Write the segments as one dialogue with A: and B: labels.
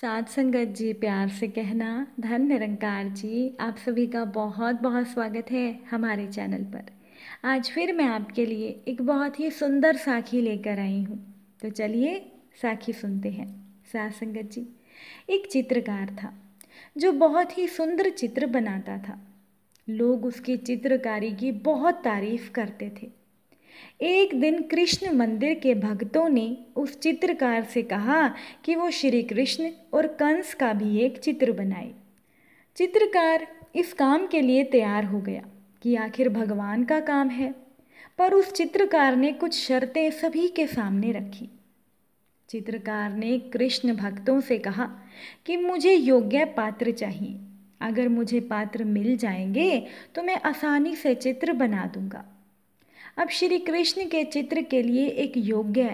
A: साथ संगत जी प्यार से कहना धन निरंकार जी आप सभी का बहुत बहुत स्वागत है हमारे चैनल पर आज फिर मैं आपके लिए एक बहुत ही सुंदर साखी लेकर आई हूँ तो चलिए साखी सुनते हैं साथ संगत जी एक चित्रकार था जो बहुत ही सुंदर चित्र बनाता था लोग उसकी चित्रकारी की बहुत तारीफ करते थे एक दिन कृष्ण मंदिर के भक्तों ने उस चित्रकार से कहा कि वो श्री कृष्ण और कंस का भी एक चित्र बनाए चित्रकार इस काम के लिए तैयार हो गया कि आखिर भगवान का काम है पर उस चित्रकार ने कुछ शर्तें सभी के सामने रखी चित्रकार ने कृष्ण भक्तों से कहा कि मुझे योग्य पात्र चाहिए अगर मुझे पात्र मिल जाएंगे तो मैं आसानी से चित्र बना दूंगा अब श्री कृष्ण के चित्र के लिए एक योग्य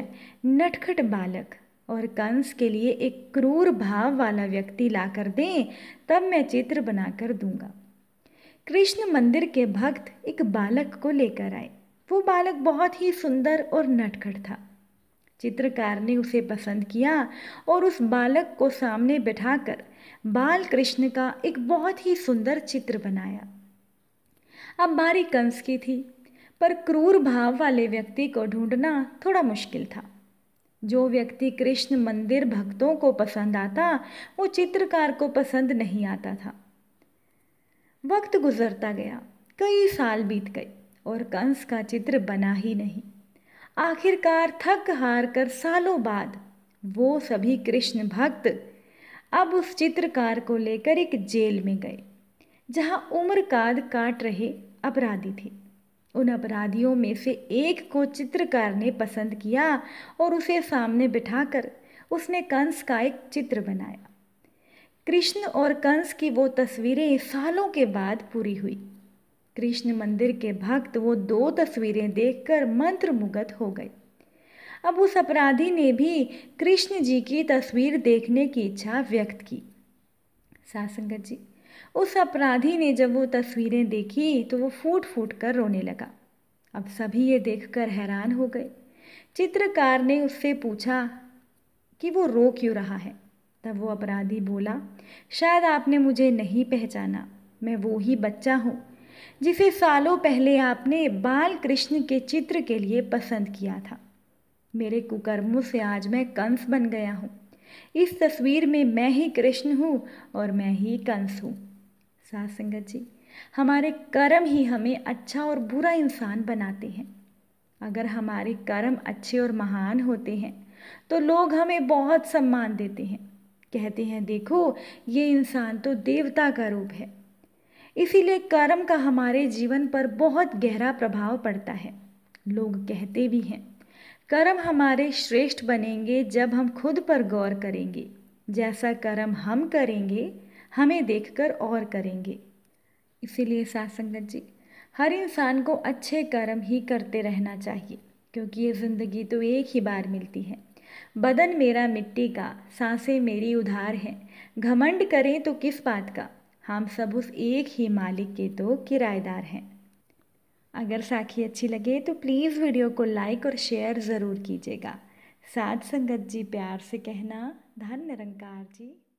A: नटखट बालक और कंस के लिए एक क्रूर भाव वाला व्यक्ति लाकर दें तब मैं चित्र बनाकर दूंगा कृष्ण मंदिर के भक्त एक बालक को लेकर आए वो बालक बहुत ही सुंदर और नटखट था चित्रकार ने उसे पसंद किया और उस बालक को सामने कर बाल कृष्ण का एक बहुत ही सुंदर चित्र बनाया अब बारी कंस की थी पर क्रूर भाव वाले व्यक्ति को ढूंढना थोड़ा मुश्किल था जो व्यक्ति कृष्ण मंदिर भक्तों को पसंद आता वो चित्रकार को पसंद नहीं आता था वक्त गुजरता गया कई साल बीत गए और कंस का चित्र बना ही नहीं आखिरकार थक हार कर सालों बाद वो सभी कृष्ण भक्त अब उस चित्रकार को लेकर एक जेल में गए जहाँ उम्र काद काट रहे अपराधी थे उन अपराधियों में से एक को चित्रकार ने पसंद किया और उसे सामने बिठाकर उसने कंस का एक चित्र बनाया कृष्ण और कंस की वो तस्वीरें सालों के बाद पूरी हुई कृष्ण मंदिर के भक्त वो दो तस्वीरें देखकर मंत्रमुग्ध हो गए अब उस अपराधी ने भी कृष्ण जी की तस्वीर देखने की इच्छा व्यक्त की सासंगत जी उस अपराधी ने जब वो तस्वीरें देखी तो वो फूट फूट कर रोने लगा अब सभी ये देखकर हैरान हो गए चित्रकार ने उससे पूछा कि वो रो क्यों रहा है तब वो अपराधी बोला शायद आपने मुझे नहीं पहचाना मैं वो ही बच्चा हूँ जिसे सालों पहले आपने बाल कृष्ण के चित्र के लिए पसंद किया था मेरे कुकर्मों से आज मैं कंस बन गया हूँ इस तस्वीर में मैं ही कृष्ण हूँ और मैं ही कंस हूँ सास संगत जी हमारे कर्म ही हमें अच्छा और बुरा इंसान बनाते हैं अगर हमारे कर्म अच्छे और महान होते हैं तो लोग हमें बहुत सम्मान देते हैं कहते हैं देखो ये इंसान तो देवता का रूप है इसीलिए कर्म का हमारे जीवन पर बहुत गहरा प्रभाव पड़ता है लोग कहते भी हैं कर्म हमारे श्रेष्ठ बनेंगे जब हम खुद पर गौर करेंगे जैसा कर्म हम करेंगे हमें देखकर और करेंगे इसीलिए साध संगत जी हर इंसान को अच्छे कर्म ही करते रहना चाहिए क्योंकि ये ज़िंदगी तो एक ही बार मिलती है बदन मेरा मिट्टी का सांसें मेरी उधार हैं घमंड करें तो किस बात का हम सब उस एक ही मालिक के तो किराएदार हैं अगर साखी अच्छी लगे तो प्लीज़ वीडियो को लाइक और शेयर ज़रूर कीजिएगा साध संगत जी प्यार से कहना धन निरंकार जी